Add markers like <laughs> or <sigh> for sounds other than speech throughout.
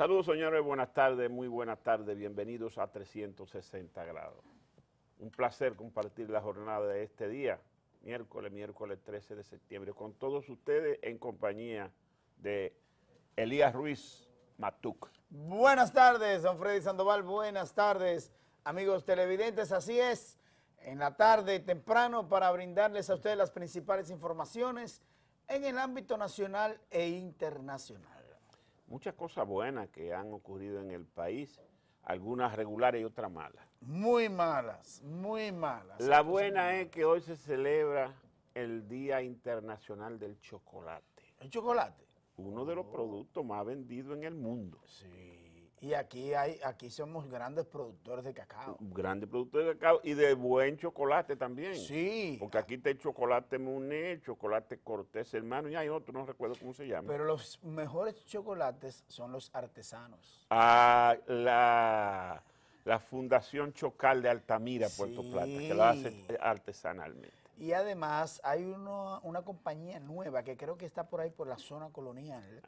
Saludos, señores, buenas tardes, muy buenas tardes, bienvenidos a 360 grados. Un placer compartir la jornada de este día, miércoles, miércoles 13 de septiembre, con todos ustedes en compañía de Elías Ruiz Matuc. Buenas tardes, don Freddy Sandoval, buenas tardes, amigos televidentes, así es, en la tarde temprano para brindarles a ustedes las principales informaciones en el ámbito nacional e internacional muchas cosas buenas que han ocurrido en el país, algunas regulares y otras malas. Muy malas, muy malas. La buena es que hoy se celebra el Día Internacional del Chocolate. ¿El chocolate? Uno de los oh. productos más vendidos en el mundo. Sí. Y aquí, hay, aquí somos grandes productores de cacao. Grandes productores de cacao y de buen chocolate también. Sí. Porque aquí está el chocolate Muné, chocolate Cortés Hermano y hay otro, no recuerdo cómo se llama. Pero los mejores chocolates son los artesanos. Ah, la, la Fundación Chocal de Altamira, Puerto Plata, que lo hace artesanalmente. Y además hay una compañía nueva que creo que está por ahí por la zona colonial,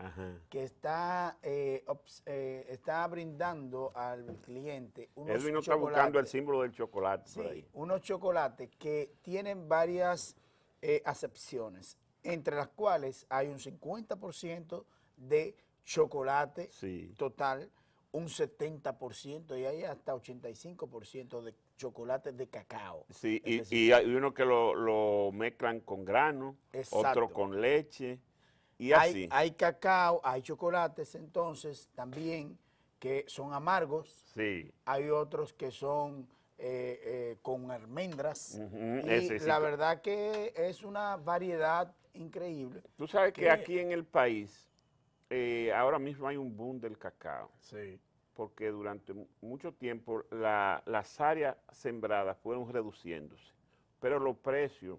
que está, eh, eh, está brindando al cliente unos no está buscando el símbolo del chocolate. Sí, por unos chocolates que tienen varias eh, acepciones, entre las cuales hay un 50% de chocolate total, un 70% y hay hasta 85% de Chocolates de cacao. Sí, y, hay uno que lo, mezclan con grano, otro con leche, y hay, así. Hay cacao, hay chocolates entonces también que son amargos, sí. hay otros que son eh, eh, con almendras, y la verdad que es una variedad increíble. Tú sabes que, aquí en el país eh, ahora mismo hay un boom del cacao. Sí porque durante mucho tiempo las áreas sembradas fueron reduciéndose, pero los precios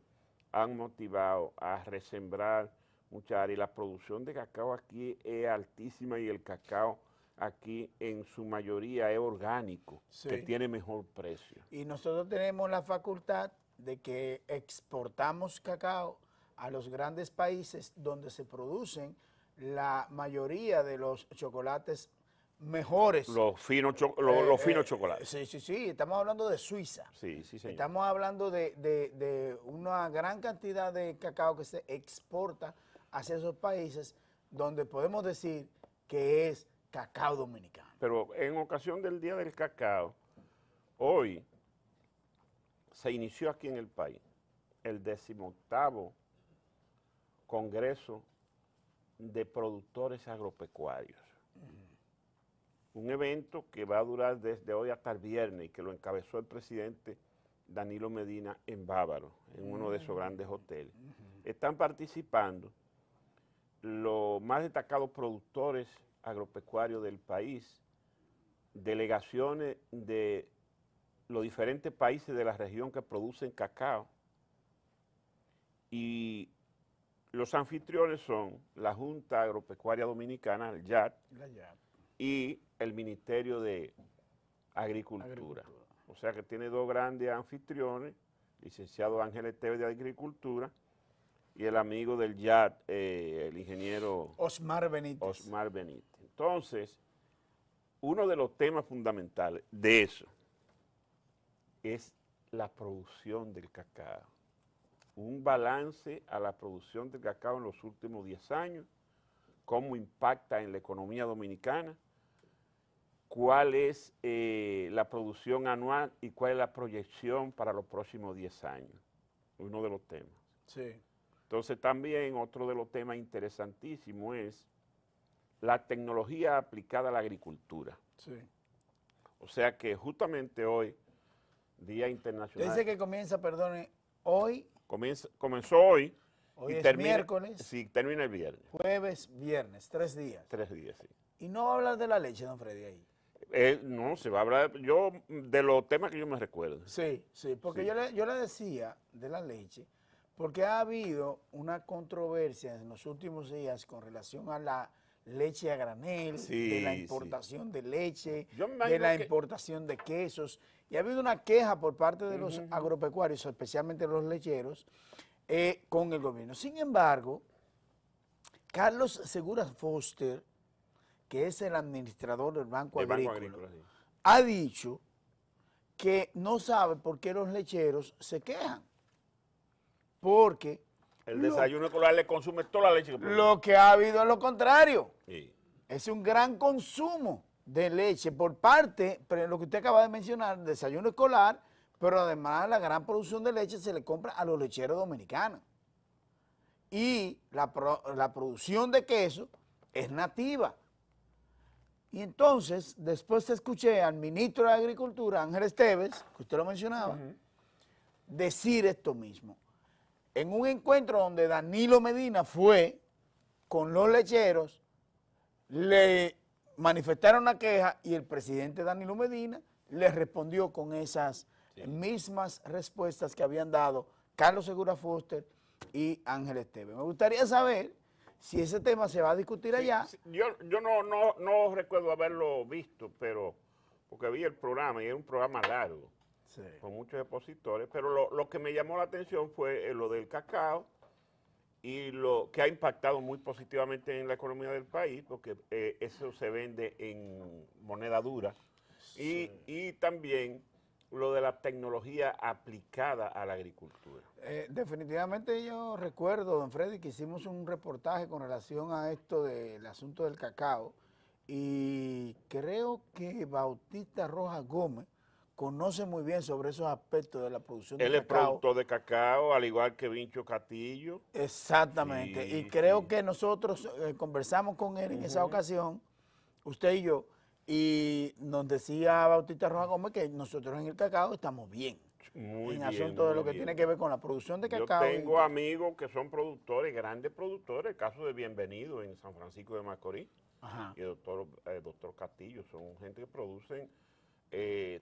han motivado a resembrar mucha áreas. la producción de cacao aquí es altísima y el cacao aquí en su mayoría es orgánico, que tiene mejor precio. Y nosotros tenemos la facultad de que exportamos cacao a los grandes países donde se producen la mayoría de los chocolates mejores. Los finos, eh, los, eh, finos chocolates. Sí, sí, sí. Estamos hablando de Suiza. Sí, sí, sí Estamos hablando de, una gran cantidad de cacao que se exporta hacia esos países donde podemos decir que es cacao dominicano. Pero en ocasión del Día del Cacao, hoy se inició aquí en el país el decimoctavo Congreso de Productores Agropecuarios un evento que va a durar desde hoy hasta el viernes y que lo encabezó el presidente Danilo Medina en Bávaro, en uno de esos mm. grandes hoteles. Están participando los más destacados productores agropecuarios del país, delegaciones de los diferentes países de la región que producen cacao y los anfitriones son la Junta Agropecuaria Dominicana, el YAT, y el Ministerio de Agricultura. O sea que tiene dos grandes anfitriones, licenciado Ángel Esteves de Agricultura y el amigo del YAT, eh, el ingeniero Osmar Benítez. Osmar Benítez. Entonces, uno de los temas fundamentales de eso es la producción del cacao. Un balance a la producción del cacao en los últimos 10 años cómo impacta en la economía dominicana, cuál es eh, la producción anual y cuál es la proyección para los próximos 10 años, uno de los temas. Sí. Entonces también otro de los temas interesantísimos es la tecnología aplicada a la agricultura. Sí. O sea que justamente hoy, Día Internacional... Dice que comienza, perdone, hoy... Comienza, comenzó hoy Hoy es miércoles. Sí, termina el viernes. Jueves, viernes, tres días. Tres días, sí. Y no va a hablar de la leche, don Freddy, ahí. Eh, no, se va a hablar, yo, de los temas que yo me recuerdo. Sí, sí, porque Yo, le, yo le decía de la leche, porque ha habido una controversia en los últimos días con relación a la leche a granel, de la importación de leche, de la importación de quesos. Y ha habido una queja por parte de los agropecuarios, especialmente los lecheros, eh, con el gobierno. Sin embargo, Carlos Segura Foster, que es el administrador del Banco Agrícola, ha dicho que no sabe por qué los lecheros se quejan. Porque... El desayuno escolar le consume toda la leche que Lo que ha habido es lo contrario. Es un gran consumo de leche por parte, pero lo que usted acaba de mencionar, desayuno escolar, pero además la gran producción de leche se le compra a los lecheros dominicanos. Y la, producción de queso es nativa. Y entonces, después escuché al ministro de Agricultura, Ángel Esteves, que usted lo mencionaba, decir esto mismo. En un encuentro donde Danilo Medina fue con los lecheros, le manifestaron la queja y el presidente Danilo Medina le respondió con esas mismas respuestas que habían dado Carlos Segura Foster y Ángel Esteves. Me gustaría saber si ese tema se va a discutir allá. yo no, no, recuerdo haberlo visto, pero porque vi el programa y era un programa largo, con muchos expositores, pero lo, que me llamó la atención fue eh, lo del cacao y lo que ha impactado muy positivamente en la economía del país, porque eh, eso se vende en moneda dura. Y, y también lo de la tecnología aplicada a la agricultura? Eh, definitivamente yo recuerdo, don Freddy, que hicimos un reportaje con relación a esto del asunto del cacao y creo que Bautista Rojas Gómez conoce muy bien sobre esos aspectos de la producción de cacao. Él es productor de cacao, al igual que Vincho Castillo. Exactamente, y creo que nosotros eh, conversamos con él en esa ocasión, usted y yo, y nos decía Bautista Rojas Gómez que nosotros en el cacao estamos bien. Muy en asunto de lo que tiene que ver con la producción de cacao. Yo tengo amigos que son productores, grandes productores, el caso de Bienvenido en San Francisco de Macorís Ajá. y el doctor, eh, doctor Castillo, son gente que producen eh,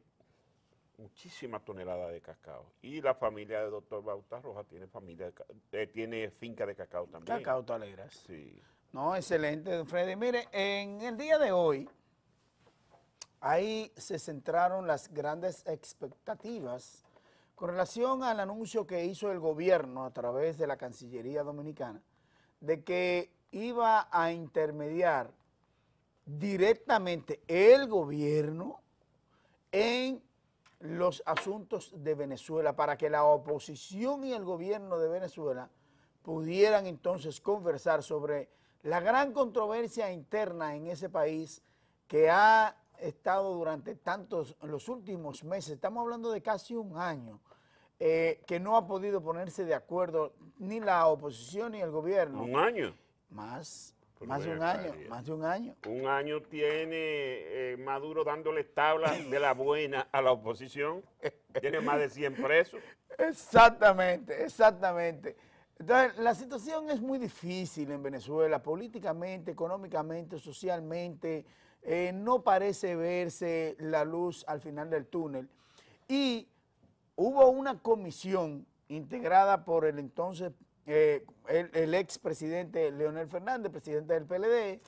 muchísimas toneladas de cacao. Y la familia del doctor Bautista Roja tiene, familia eh, tiene finca de cacao también. Cacao Talegras. Sí. No, excelente, Freddy. Mire, en el día de hoy Ahí se centraron las grandes expectativas con relación al anuncio que hizo el gobierno a través de la Cancillería Dominicana de que iba a intermediar directamente el gobierno en los asuntos de Venezuela para que la oposición y el gobierno de Venezuela pudieran entonces conversar sobre la gran controversia interna en ese país que ha estado durante tantos, los últimos meses, estamos hablando de casi un año, eh, que no ha podido ponerse de acuerdo ni la oposición ni el gobierno. ¿Un año? Más, más de un año, más de un año. Un año tiene eh, Maduro dándole tablas de la buena a la oposición, tiene más de 100 presos. Exactamente, exactamente. Entonces, la situación es muy difícil en Venezuela, políticamente, económicamente, socialmente, eh, no parece verse la luz al final del túnel. Y hubo una comisión integrada por el entonces, eh, el, ex expresidente Leonel Fernández, presidente del PLD,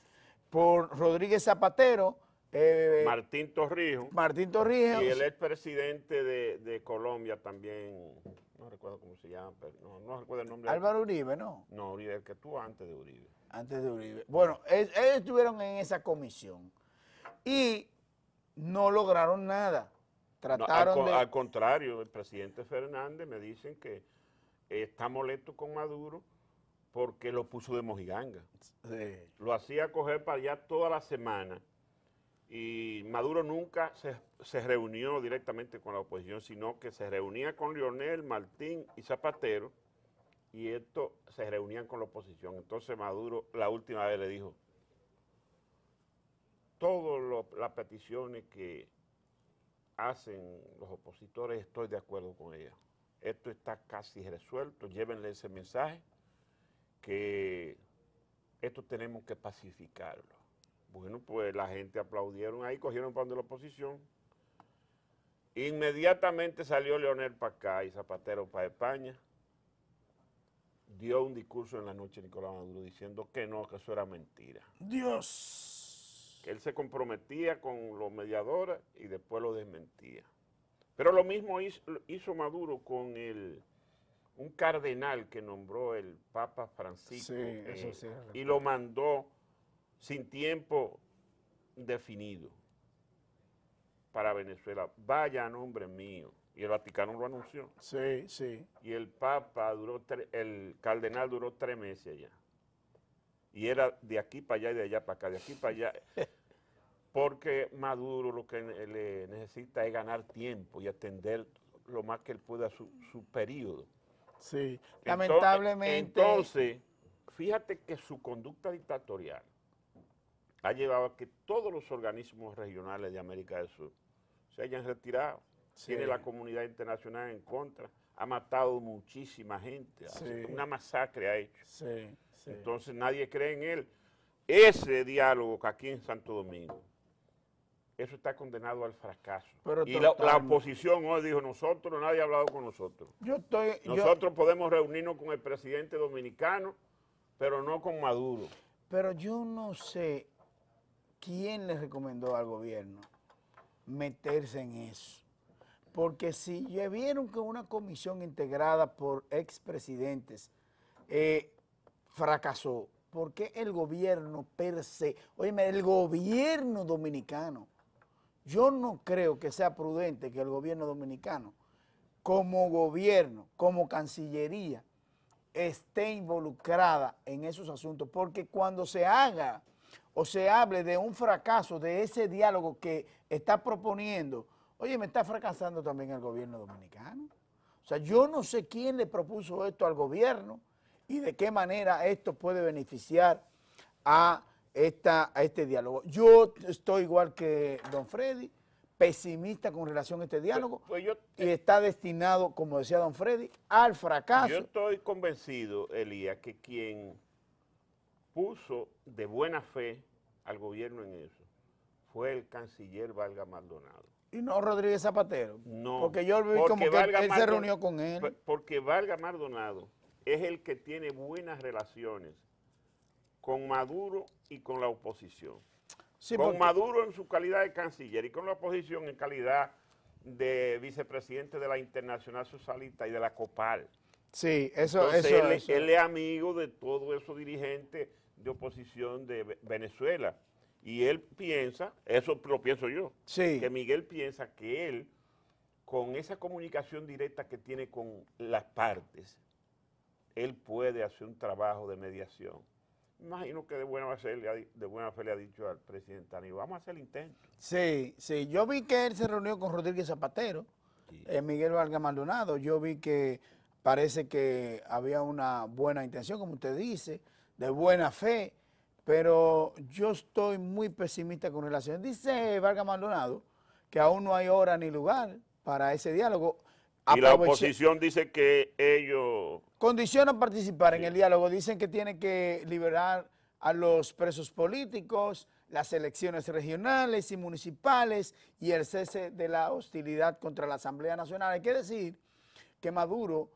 por Rodríguez Zapatero, eh, Martín Torrijos. Martín Torrijos. Y el expresidente de, de Colombia también, no recuerdo cómo se llama, pero no, recuerdo el nombre. Álvaro Uribe, ¿no? No, Uribe, el que estuvo antes de Uribe. Antes de Uribe. Bueno, ellos estuvieron en esa comisión y no lograron nada. Trataron al, contrario, el presidente Fernández me dicen que está molesto con Maduro porque lo puso de mojiganga. Lo hacía coger para allá toda la semana y Maduro nunca se, se, reunió directamente con la oposición, sino que se reunía con Lionel, Martín y Zapatero, y esto se reunían con la oposición. Entonces Maduro la última vez le dijo, todas las peticiones que hacen los opositores, estoy de acuerdo con ellas. Esto está casi resuelto, llévenle ese mensaje que esto tenemos que pacificarlo. Bueno, pues la gente aplaudieron ahí, cogieron pan de la oposición. Inmediatamente salió Leonel para acá y Zapatero para España. Dio un discurso en la noche Nicolás Maduro diciendo que no, que eso era mentira. Dios. Él se comprometía con los mediadores y después lo desmentía. Pero lo mismo hizo, Maduro con un cardenal que nombró el Papa Francisco sí, eh, sí, y lo mandó sin tiempo definido para Venezuela. Vaya nombre mío. Y el Vaticano lo anunció. Sí, sí. Y el Papa duró, el cardenal duró tres meses allá. Y era de aquí para allá y de allá para acá, de aquí para allá. <laughs> porque Maduro lo que le necesita es ganar tiempo y atender lo más que él pueda su, periodo. Sí, lamentablemente. Entonces, fíjate que su conducta dictatorial ha llevado a que todos los organismos regionales de América del Sur se hayan retirado. Tiene la comunidad internacional en contra, ha matado muchísima gente, una masacre ha hecho. Sí, Entonces nadie cree en él. Ese diálogo que aquí en Santo Domingo eso está condenado al fracaso. y la, oposición hoy oh, dijo, nosotros, nadie ha hablado con nosotros. nosotros podemos reunirnos con el presidente dominicano, pero no con Maduro. Pero yo no sé quién le recomendó al gobierno meterse en eso. Porque si ya vieron que una comisión integrada por expresidentes eh, fracasó, ¿por qué el gobierno per se, oye, el gobierno dominicano yo no creo que sea prudente que el gobierno dominicano, como gobierno, como Cancillería, esté involucrada en esos asuntos, porque cuando se haga o se hable de un fracaso de ese diálogo que está proponiendo, oye, me está fracasando también el gobierno dominicano. O sea, yo no sé quién le propuso esto al gobierno y de qué manera esto puede beneficiar a esta, a este diálogo. Yo estoy igual que don Freddy, pesimista con relación a este diálogo pues y está destinado, como decía don Freddy, al fracaso. Yo estoy convencido, Elías, que quien puso de buena fe al gobierno en eso fue el canciller Valga Maldonado. Y no Rodríguez Zapatero. No. Porque yo vi como que él se reunió con él. Porque Valga Maldonado es el que tiene buenas relaciones con Maduro y con la oposición. con Maduro en su calidad de canciller y con la oposición en calidad de vicepresidente de la Internacional Socialista y de la COPAL. Sí, eso, Entonces, eso, él, es amigo de todos esos dirigentes de oposición de Venezuela. Y él piensa, eso lo pienso yo, que Miguel piensa que él, con esa comunicación directa que tiene con las partes, él puede hacer un trabajo de mediación imagino que de buena fe le ha, de buena fe le ha dicho al presidente Aníbal, vamos a hacer el intento. Sí, sí, yo vi que él se reunió con Rodríguez Zapatero, eh, Miguel Vargas Maldonado, yo vi que parece que había una buena intención, como usted dice, de buena fe, pero yo estoy muy pesimista con relación. Dice Vargas Maldonado que aún no hay hora ni lugar para ese diálogo. Y la oposición dice que ellos... Condicionan participar en el diálogo. Dicen que tiene que liberar a los presos políticos, las elecciones regionales y municipales y el cese de la hostilidad contra la Asamblea Nacional. Hay que decir que Maduro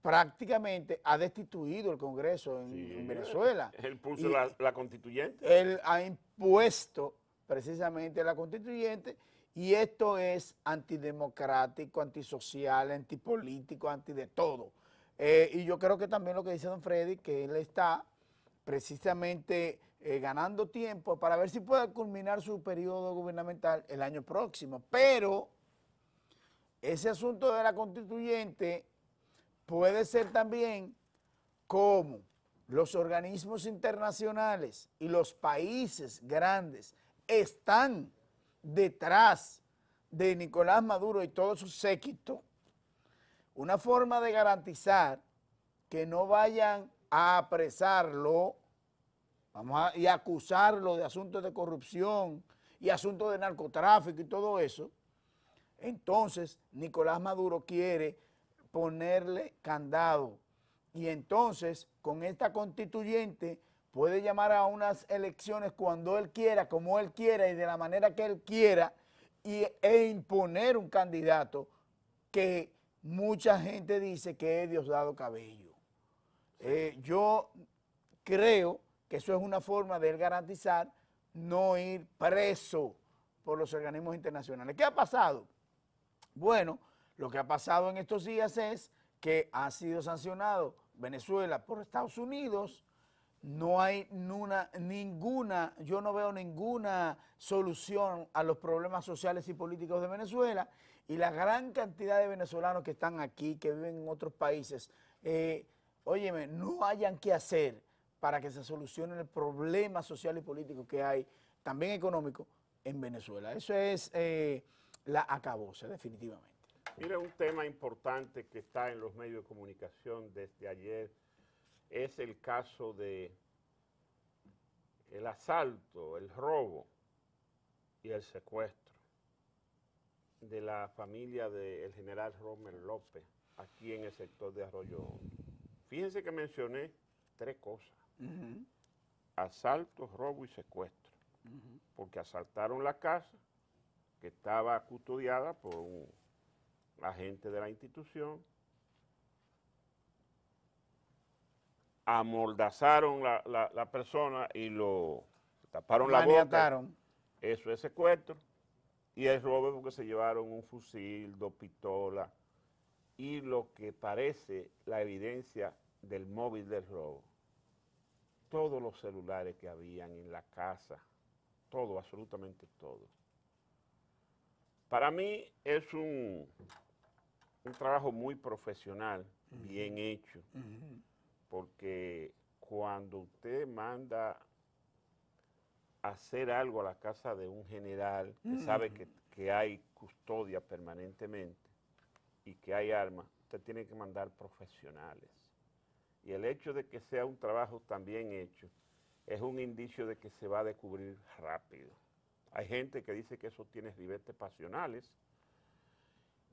prácticamente ha destituido el Congreso en, Venezuela. Él puso la, la, constituyente. Él ha impuesto precisamente la constituyente y esto es antidemocrático, antisocial, antipolítico, anti de todo. Eh, y yo creo que también lo que dice don Freddy, que él está precisamente eh, ganando tiempo para ver si puede culminar su periodo gubernamental el año próximo. Pero ese asunto de la constituyente puede ser también como los organismos internacionales y los países grandes están detrás de Nicolás Maduro y todo su séquito una forma de garantizar que no vayan a apresarlo vamos a, y acusarlo de asuntos de corrupción y asuntos de narcotráfico y todo eso, entonces Nicolás Maduro quiere ponerle candado. Y entonces con esta constituyente puede llamar a unas elecciones cuando él quiera, como él quiera y de la manera que él quiera y, e imponer un candidato que mucha gente dice que es Diosdado Cabello. Eh, yo creo que eso es una forma de él garantizar no ir preso por los organismos internacionales. ¿Qué ha pasado? Bueno, lo que ha pasado en estos días es que ha sido sancionado Venezuela por Estados Unidos, no hay ninguna, yo no veo ninguna solución a los problemas sociales y políticos de Venezuela y la gran cantidad de venezolanos que están aquí, que viven en otros países, eh, óyeme, no hayan que hacer para que se solucione el problema social y político que hay, también económico, en Venezuela. Eso es eh, la acabose, definitivamente. Mira, un tema importante que está en los medios de comunicación desde ayer es el caso de el asalto, el robo y el secuestro de la familia del general Romer López aquí en el sector de Arroyo. Fíjense que mencioné tres cosas. Asalto, robo y secuestro. Porque asaltaron la casa que estaba custodiada por un agente de la institución, amoldazaron la, la, persona y lo taparon la boca. Eso es secuestro. Y el robo porque se llevaron un fusil, dos pistolas y lo que parece la evidencia del móvil del robo. Todos los celulares que habían en la casa, todo, absolutamente todo. Para mí es un, un trabajo muy profesional, bien hecho porque cuando usted manda hacer algo a la casa de un general que mm. sabe que, que, hay custodia permanentemente y que hay armas, usted tiene que mandar profesionales. Y el hecho de que sea un trabajo tan bien hecho es un indicio de que se va a descubrir rápido. Hay gente que dice que eso tiene ribetes pasionales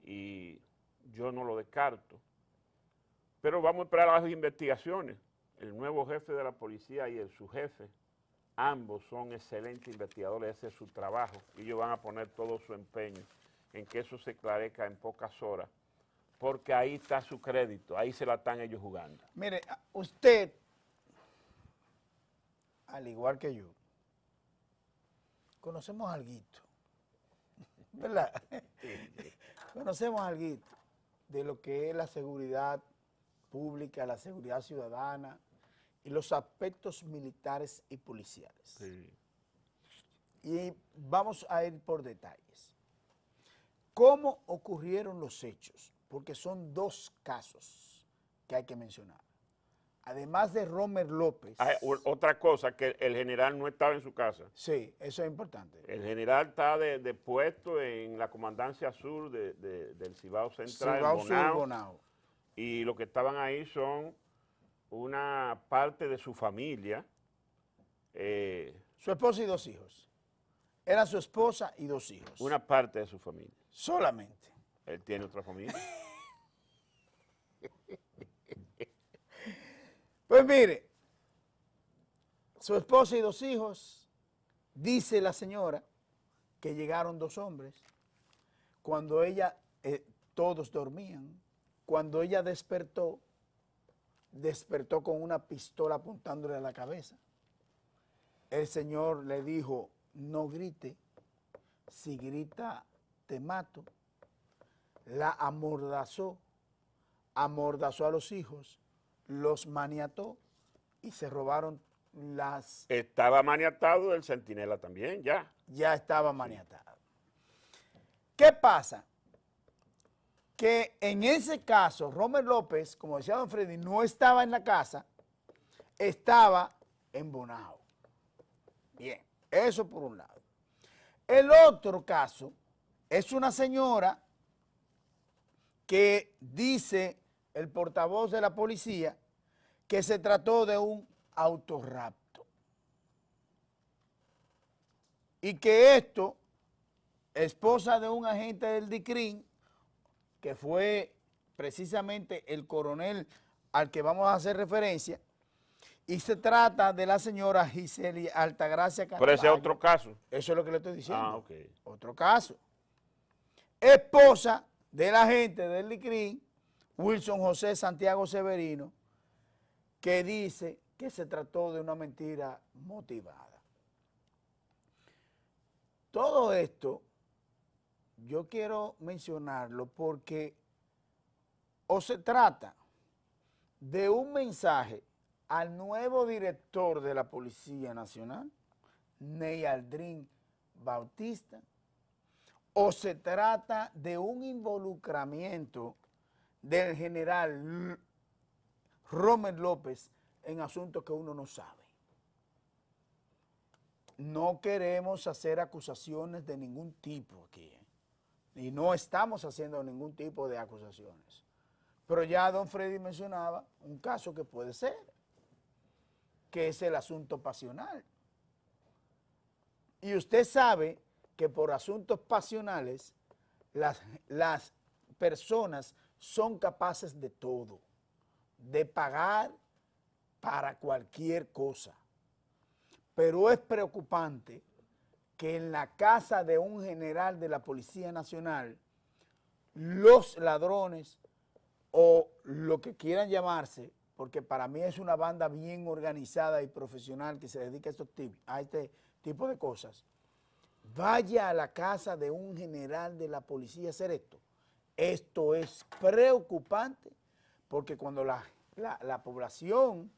y yo no lo descarto, pero vamos a esperar las investigaciones. El nuevo jefe de la policía y el su jefe, ambos son excelentes investigadores, ese es su trabajo. Ellos van a poner todo su empeño en que eso se clarezca en pocas horas, porque ahí está su crédito, ahí se la están ellos jugando. Mire, usted, al igual que yo, conocemos algo, <laughs> ¿verdad? <laughs> conocemos algo de lo que es la seguridad pública, la seguridad ciudadana y los aspectos militares y policiales. Y vamos a ir por detalles. ¿Cómo ocurrieron los hechos? Porque son dos casos que hay que mencionar. Además de Romer López. Ah, otra cosa, que el general no estaba en su casa. Sí, eso es importante. El general está de, puesto en la comandancia sur del Cibao Central. Cibao Bonao y lo que estaban ahí son una parte de su familia. Eh, su esposa y dos hijos. Era su esposa y dos hijos. Una parte de su familia. Solamente. Él tiene otra familia. <laughs> pues mire, su esposa y dos hijos, dice la señora, que llegaron dos hombres, cuando ella, eh, todos dormían, cuando ella despertó, despertó con una pistola apuntándole a la cabeza. El Señor le dijo, no grite, si grita te mato. La amordazó, amordazó a los hijos, los maniató y se robaron las... Estaba maniatado el centinela también, ya. Ya estaba maniatado. ¿Qué pasa? que en ese caso Romer López, como decía don Freddy, no estaba en la casa, estaba en Bonao. Bien, eso por un lado. El otro caso es una señora que dice el portavoz de la policía que se trató de un autorrapto y que esto, esposa de un agente del DICRIN, que fue precisamente el coronel al que vamos a hacer referencia, y se trata de la señora Giseli Altagracia Canaballo. Pero ese es otro caso. Eso es lo que le estoy diciendo. Ah, ok. Otro caso. Esposa la gente del LICRIN, Wilson José Santiago Severino, que dice que se trató de una mentira motivada. Todo esto yo quiero mencionarlo porque o se trata de un mensaje al nuevo director de la Policía Nacional, Ney Aldrin Bautista, o se trata de un involucramiento del general Romer López en asuntos que uno no sabe. No queremos hacer acusaciones de ningún tipo aquí y no estamos haciendo ningún tipo de acusaciones. Pero ya don Freddy mencionaba un caso que puede ser, que es el asunto pasional. Y usted sabe que por asuntos pasionales las, las personas son capaces de todo, de pagar para cualquier cosa. Pero es preocupante que en la casa de un general de la Policía Nacional los ladrones o lo que quieran llamarse, porque para mí es una banda bien organizada y profesional que se dedica a, a este tipo de cosas, vaya a la casa de un general de la policía a hacer esto. Esto es preocupante porque cuando la, población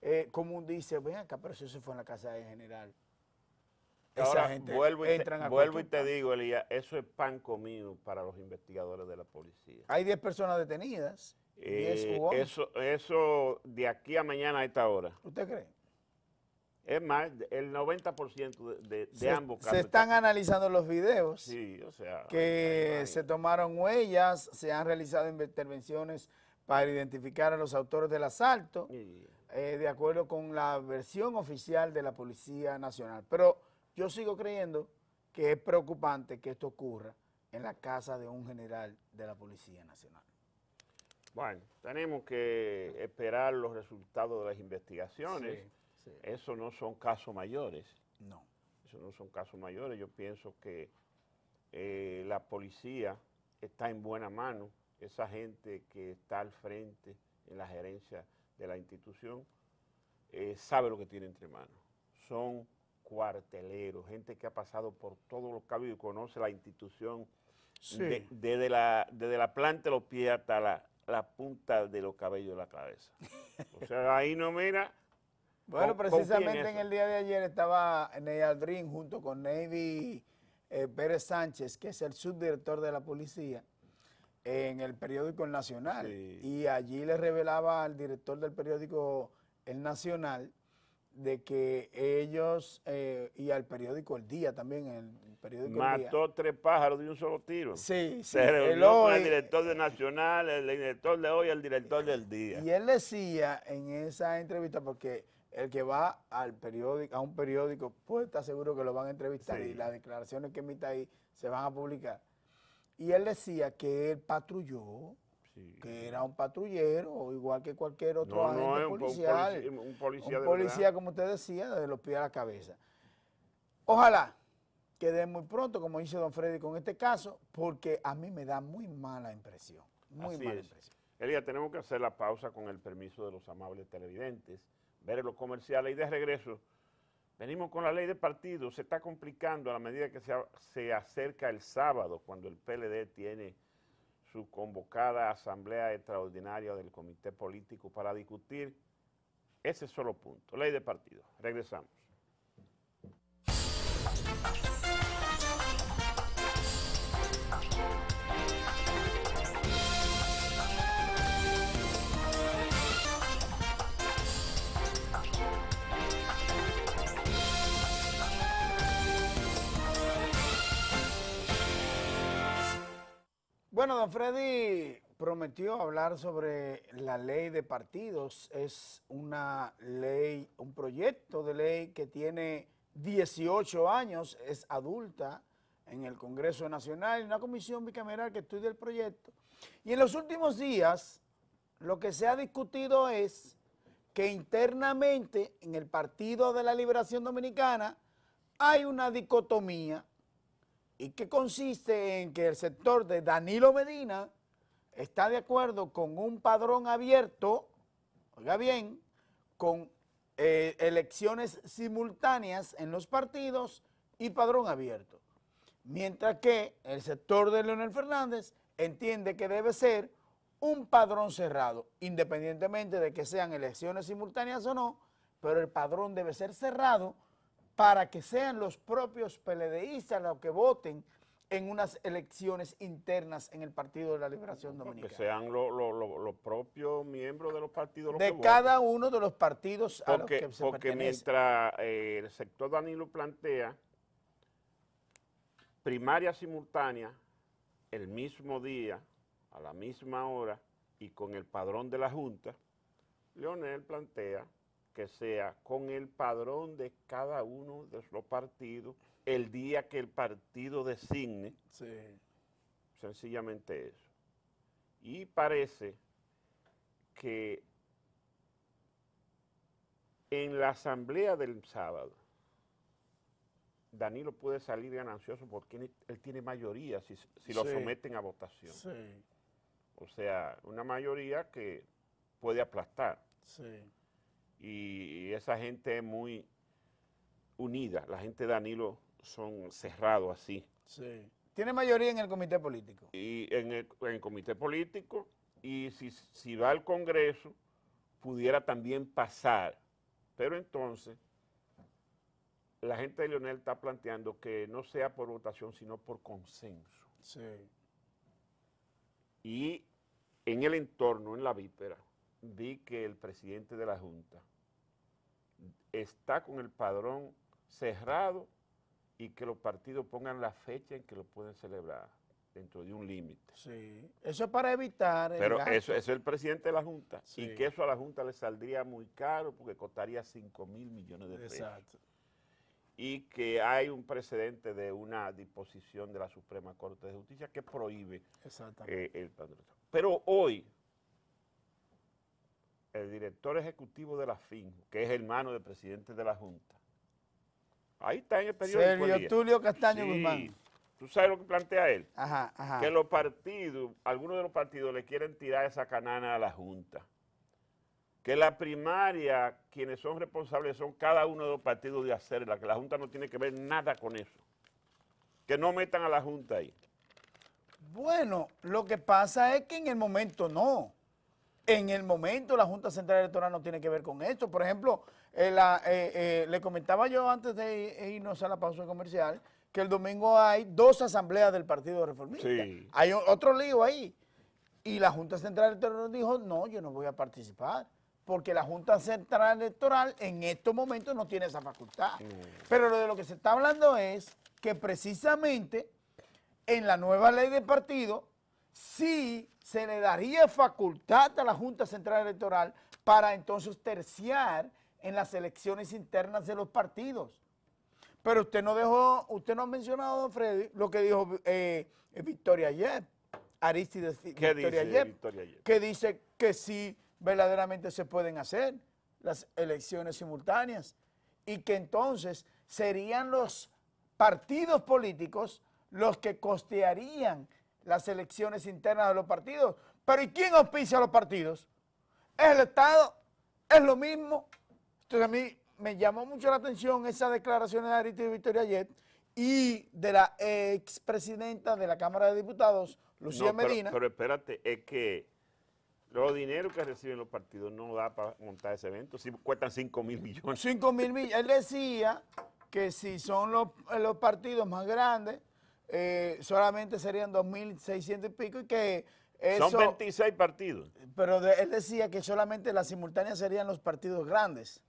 eh, común dice, ven acá, pero eso se fue en la casa del general, Ahora, vuelvo y te, digo, Elías, eso es pan comido para los investigadores de la policía. Hay 10 personas detenidas. Eh, eso, eso de aquí a mañana a esta hora. ¿Usted cree? Es más, el 90% de, ambos casos. Se están analizando los videos. Sí, o sea. Que se tomaron huellas, se han realizado intervenciones para identificar a los autores del asalto, eh, de acuerdo con la versión oficial de la Policía Nacional. Pero yo sigo creyendo que es preocupante que esto ocurra en la casa de un general de la Policía Nacional. Bueno, tenemos que esperar los resultados de las investigaciones. Eso no son casos mayores. No. Eso no son casos mayores. Yo pienso que eh, la policía está en buena mano. Esa gente que está al frente en la gerencia de la institución eh, sabe lo que tiene entre manos. Son Cuartelero, gente que ha pasado por todos los cabellos y conoce la institución desde, la, planta de los pies hasta la, punta de los cabellos de la cabeza. O sea, <laughs> ahí no mira. Bueno, precisamente en el día de ayer estaba Neyaldrin junto con Navy eh, Pérez Sánchez, que es el subdirector de la policía, en el periódico El Nacional. Y allí le revelaba al director del periódico El Nacional de que ellos, eh, y al periódico El Día también, el, periódico Mató el Día. tres pájaros de un solo tiro. Sí, sí. Se reunió el el director de Nacional, el director de hoy, el director del Día. Y él decía en esa entrevista, porque el que va al periódico, a un periódico, pues está seguro que lo van a entrevistar y las declaraciones que emita ahí se van a publicar. Y él decía que él patrulló, que era un patrullero, igual que cualquier otro no, agente no, policial. Un, policía, un policía como usted decía, de los pies a la cabeza. Ojalá quede muy pronto, como dice don Freddy con este caso, porque a mí me da muy mala impresión. Muy Así mala es. impresión. Elia, tenemos que hacer la pausa con el permiso de los amables televidentes, ver los comerciales y de regreso. Venimos con la ley de partidos, se está complicando a la medida que se, se acerca el sábado, cuando el PLD tiene su convocada asamblea extraordinaria del Comité Político para discutir ese solo punto, ley de partido. Regresamos. Bueno, don Freddy prometió hablar sobre la ley de partidos. Es una ley, un proyecto de ley que tiene 18 años, es adulta en el Congreso Nacional, en una comisión bicameral que estudia el proyecto. Y en los últimos días lo que se ha discutido es que internamente en el Partido de la Liberación Dominicana hay una dicotomía y que consiste en que el sector de Danilo Medina está de acuerdo con un padrón abierto, oiga bien, con eh, elecciones simultáneas en los partidos y padrón abierto. Mientras que el sector de Leonel Fernández entiende que debe ser un padrón cerrado, independientemente de que sean elecciones simultáneas o no, pero el padrón debe ser cerrado para que sean los propios PLDistas los que voten en unas elecciones internas en el Partido de la Liberación Dominicana. Que sean los propios miembros de los partidos. de cada uno de los partidos a los que se Porque mientras eh, el sector Danilo plantea primaria simultánea, el mismo día, a la misma hora y con el padrón de la Junta, Leonel plantea que sea con el padrón de cada uno de los partidos el día que el partido designe. Sencillamente eso. Y parece que en la asamblea del sábado, Danilo puede salir ganancioso porque él tiene mayoría si, lo someten a votación. O sea, una mayoría que puede aplastar. Sí y esa gente es muy unida. La gente de Danilo son cerrados así. Sí. ¿Tiene mayoría en el comité político? Y en el, comité político, y si, si va al Congreso, pudiera también pasar. Pero entonces, la gente de Leonel está planteando que no sea por votación, sino por consenso. Sí. Y en el entorno, en la víspera, vi que el presidente de la Junta está con el padrón cerrado y que los partidos pongan la fecha en que lo pueden celebrar dentro de un límite. Sí, eso es para evitar. Pero eso, es el presidente de la Junta y que eso a la Junta le saldría muy caro porque costaría 5 mil millones de pesos. Exacto. Y que hay un precedente de una disposición de la Suprema Corte de Justicia que prohíbe eh, el padrón. Pero hoy, el director ejecutivo de la Fin, que es hermano del presidente de la Junta. Ahí está en el periódico. Sergio Tulio Castaño Guzmán. ¿Tú sabes lo que plantea él? Que los partidos, algunos de los partidos le quieren tirar esa canana a la Junta. Que la primaria, quienes son responsables son cada uno de los partidos de hacerla, que la Junta no tiene que ver nada con eso. Que no metan a la Junta ahí. Bueno, lo que pasa es que en el momento no. En el momento la Junta Central Electoral no tiene que ver con esto. Por ejemplo, eh, eh, eh, le comentaba yo antes de e irnos a la pausa comercial que el domingo hay dos asambleas del Partido Reformista. Hay otro lío ahí. Y la Junta Central Electoral dijo, no, yo no voy a participar porque la Junta Central Electoral en estos momentos no tiene esa facultad. Pero lo de lo que se está hablando es que precisamente en la nueva ley de partido si se le daría facultad a la Junta Central Electoral para entonces terciar en las elecciones internas de los partidos. Pero usted no dejó, usted no ha mencionado, don Freddy, lo que dijo eh, Victoria ayer, Aristides Victoria que dice que sí verdaderamente se pueden hacer las elecciones simultáneas y que entonces serían los partidos políticos los que costearían las elecciones internas de los partidos. Pero ¿y quién auspicia a los partidos? ¿Es el Estado? ¿Es lo mismo? Entonces a mí me llamó mucho la atención esa declaración de Arita y Victoria ayer y de la expresidenta de la Cámara de Diputados, Lucía Medina. Pero espérate, es que los dineros que reciben los partidos no da para montar ese evento, si cuestan 5 mil millones. 5 mil millones. Él decía que si son los partidos más grandes, eh, solamente serían 2.600 y pico y que Son 26 partidos. Pero él decía que solamente las simultáneas serían los partidos grandes.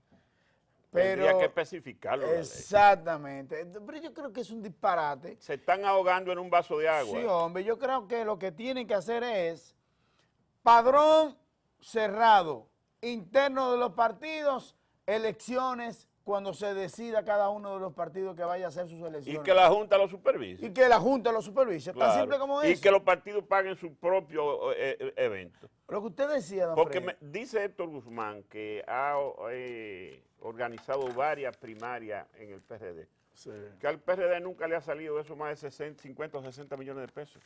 Pero, Tendría que especificarlo. Exactamente. Pero yo creo que es un disparate. Se están ahogando en un vaso de agua. Sí, hombre, yo creo que lo que tienen que hacer es padrón cerrado, interno de los partidos, elecciones cuando se decida cada uno de los partidos que vaya a hacer sus elecciones. Y que la Junta lo supervise. Y que la Junta lo supervise, tan simple como eso. Y que los partidos paguen su propio eh, eh, evento. Lo que usted decía, don Porque dice Héctor Guzmán que ha eh, organizado varias primarias en el PRD. Sí. Que al PRD nunca le ha salido eso más de 60, 50 o 60 millones de pesos.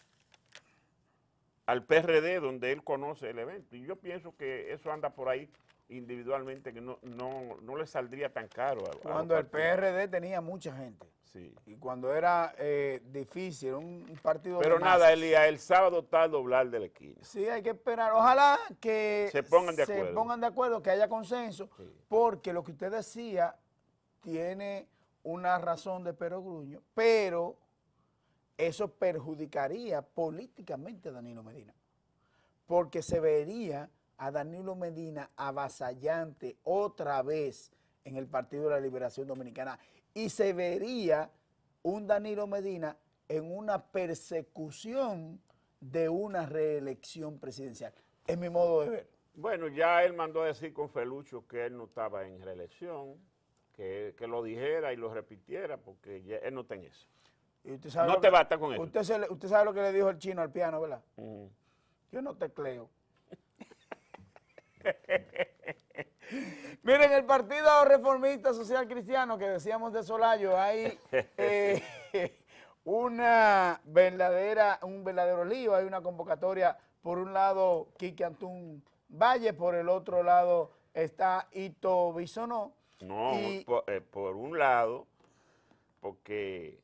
Al PRD, donde él conoce el evento. Y yo pienso que eso anda por ahí individualmente que no, no, no le saldría tan caro. cuando el PRD tenía mucha gente. Sí. Y cuando era eh, difícil, un, partido Pero nada, Elías, el sábado tal doblar de la esquina. Sí, hay que esperar. Ojalá que se pongan de se pongan de acuerdo que haya consenso, porque lo que usted decía tiene una razón de perogruño, pero eso perjudicaría políticamente a Danilo Medina, porque se vería a Danilo Medina avasallante otra vez en el Partido de la Liberación Dominicana y se vería un Danilo Medina en una persecución de una reelección presidencial. Es mi modo de ver. Bueno, ya él mandó a decir con Felucho que él no estaba en reelección, que, que lo dijera y lo repitiera, porque él no está en eso. usted sabe no te basta con eso. usted sabe lo que le dijo el chino al piano, ¿verdad? Mm. Yo no te creo <laughs> Miren, el Partido Reformista Social Cristiano, que decíamos de Solayo, hay eh, <laughs> una verdadera, un verdadero lío, hay una convocatoria, por un lado, Quique Antún Valle, por el otro lado está Ito Bisonó. No, eh, por, un lado, porque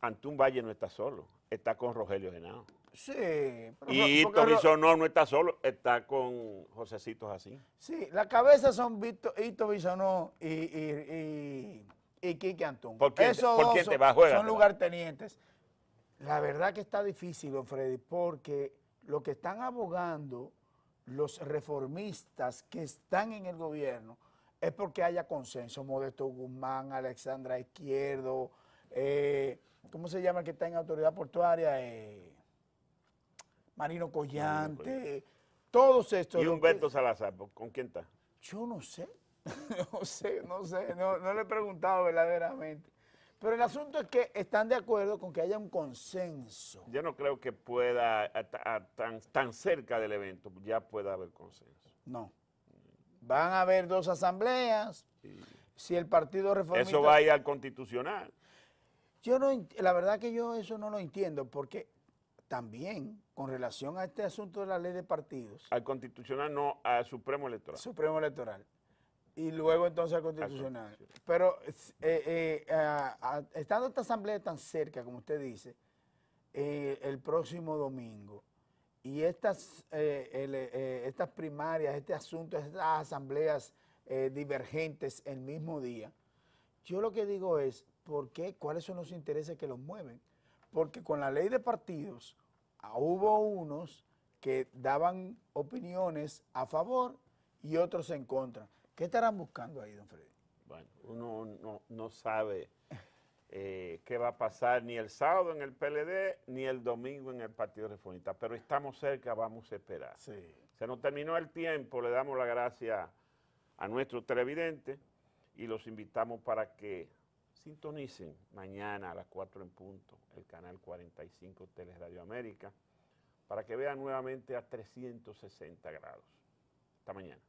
Antún Valle no está solo, está con Rogelio Genao. Sí. Pero y Ito Bisonó no está solo, está con Josecito así. Sí, la cabeza son Vito, Ito Bisonó y, y, y, Quique Antón. ¿Por son Esos tenientes. Son lugartenientes. La verdad que está difícil, don Freddy, porque lo que están abogando los reformistas que están en el gobierno es porque haya consenso. Modesto Guzmán, Alexandra Izquierdo, eh, ¿cómo se llama el que está en autoridad portuaria? Eh, Marino Collante, todos estos. ¿Y Humberto Salazar? ¿Con quién está? Yo no sé, <laughs> no sé, no sé, no, le he preguntado verdaderamente. Pero el asunto es que están de acuerdo con que haya un consenso. Yo no creo que pueda, tan, tan cerca del evento, ya pueda haber consenso. No. Van a haber dos asambleas. Si el Partido Reformista... Eso va a ir al Constitucional. Yo no, la verdad que yo eso no lo entiendo, porque también con relación a este asunto de la ley de partidos. Al constitucional no, al Supremo Electoral. Supremo Electoral. Y luego entonces al constitucional. Pero eh, eh, estando esta asamblea tan cerca, como usted dice, eh, el próximo domingo, y estas, estas primarias, este asunto, estas asambleas divergentes el mismo día, yo lo que digo es, ¿por qué? ¿Cuáles son los intereses que los mueven? porque con la ley de partidos ah, hubo unos que daban opiniones a favor y otros en contra. ¿Qué estarán buscando ahí, don Freddy? Bueno, uno no, sabe eh, qué va a pasar ni el sábado en el PLD ni el domingo en el Partido Reformista, pero estamos cerca, vamos a esperar. Sí. Se nos terminó el tiempo, le damos la gracia a nuestro televidente y los invitamos para que Sintonicen mañana a las 4 en punto el canal 45 Teles Radio América para que vean nuevamente a 360 grados. Hasta mañana.